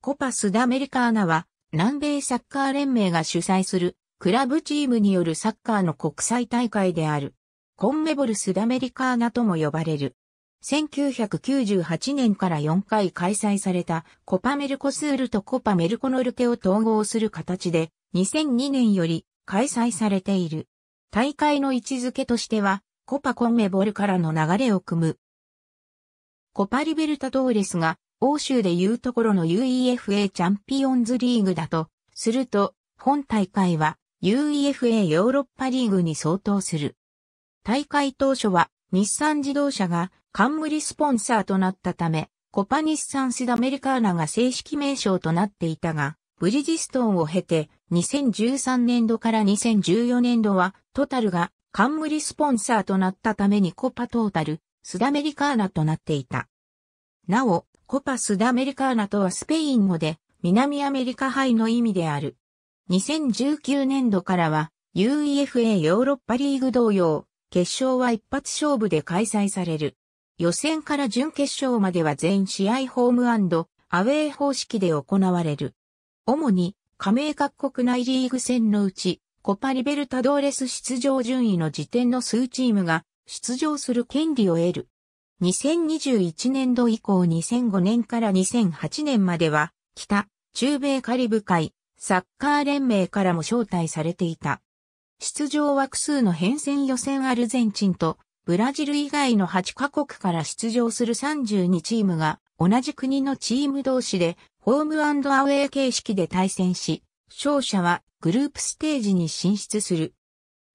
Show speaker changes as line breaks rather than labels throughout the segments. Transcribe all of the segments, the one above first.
コパスダメリカーナは、南米サッカー連盟が主催する、クラブチームによるサッカーの国際大会である。コンメボルスダメリカーナとも呼ばれる。1998年から4回開催されたコパメルコスールとコパメルコノルテを統合する形で2002年より開催されている。大会の位置づけとしてはコパコンメボルからの流れを組む。コパリベルタドーレスが欧州でいうところの UEFA チャンピオンズリーグだと、すると、本大会は UEFA ヨーロッパリーグに相当する。大会当初は日産自動車が冠スポンサーとなったため、コパ日産スダメリカーナが正式名称となっていたが、ブリジストンを経て2013年度から2014年度はトタルが冠スポンサーとなったためにコパトータル、スダメリカーナとなっていた。なお、コパスダメリカーナとはスペイン語で南アメリカ杯の意味である。2019年度からは UEFA ヨーロッパリーグ同様、決勝は一発勝負で開催される。予選から準決勝までは全試合ホームアウェー方式で行われる。主に加盟各国内リーグ戦のうち、コパリベルタドーレス出場順位の時点の数チームが出場する権利を得る。2021年度以降2005年から2008年までは、北、中米カリブ海、サッカー連盟からも招待されていた。出場枠数の変遷予選アルゼンチンとブラジル以外の8カ国から出場する32チームが同じ国のチーム同士でホームアウェー形式で対戦し、勝者はグループステージに進出する。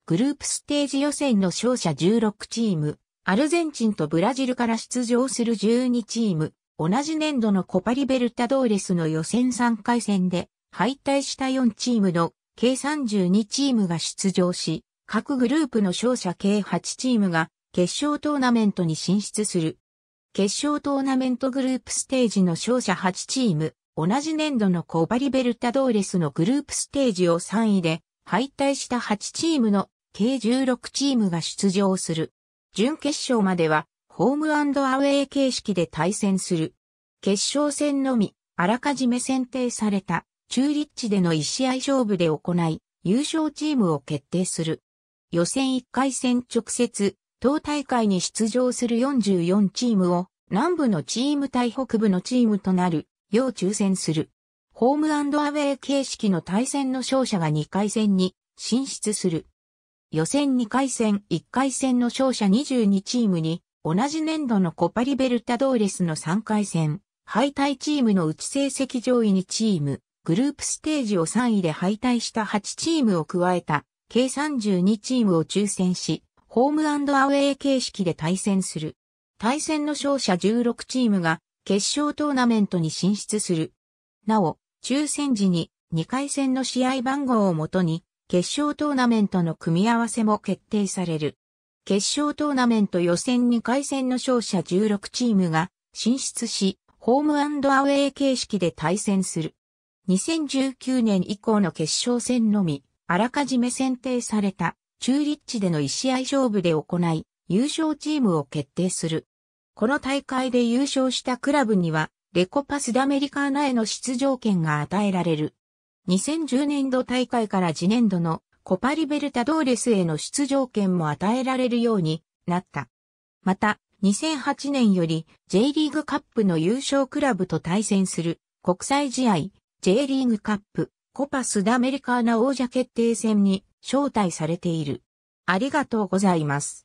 グループステージ予選の勝者16チーム、アルゼンチンとブラジルから出場する12チーム、同じ年度のコパリベルタドーレスの予選3回戦で敗退した4チームの計32チームが出場し、各グループの勝者計8チームが決勝トーナメントに進出する。決勝トーナメントグループステージの勝者8チーム、同じ年度のコパリベルタドーレスのグループステージを3位で敗退した8チームの計16チームが出場する。準決勝までは、ホームアウェー形式で対戦する。決勝戦のみ、あらかじめ選定された、中立地での1試合勝負で行い、優勝チームを決定する。予選1回戦直接、当大会に出場する44チームを、南部のチーム対北部のチームとなる、要抽選する。ホームアウェー形式の対戦の勝者が2回戦に進出する。予選2回戦1回戦の勝者22チームに、同じ年度のコパリベルタドーレスの3回戦、敗退チームの内成績上位2チーム、グループステージを3位で敗退した8チームを加えた、計32チームを抽選し、ホームアウェー形式で対戦する。対戦の勝者16チームが決勝トーナメントに進出する。なお、抽選時に2回戦の試合番号をもとに決勝トーナメントの組み合わせも決定される。決勝トーナメント予選2回戦の勝者16チームが進出し、ホームアウェー形式で対戦する。2019年以降の決勝戦のみ、あらかじめ選定された中立地での1試合勝負で行い、優勝チームを決定する。この大会で優勝したクラブには、レコパスダメリカーナへの出場権が与えられる。2010年度大会から次年度のコパリベルタドーレスへの出場権も与えられるようになった。また、2008年より J リーグカップの優勝クラブと対戦する国際試合 J リーグカップコパスダメリカーナ王者決定戦に招待されている。ありがとうございます。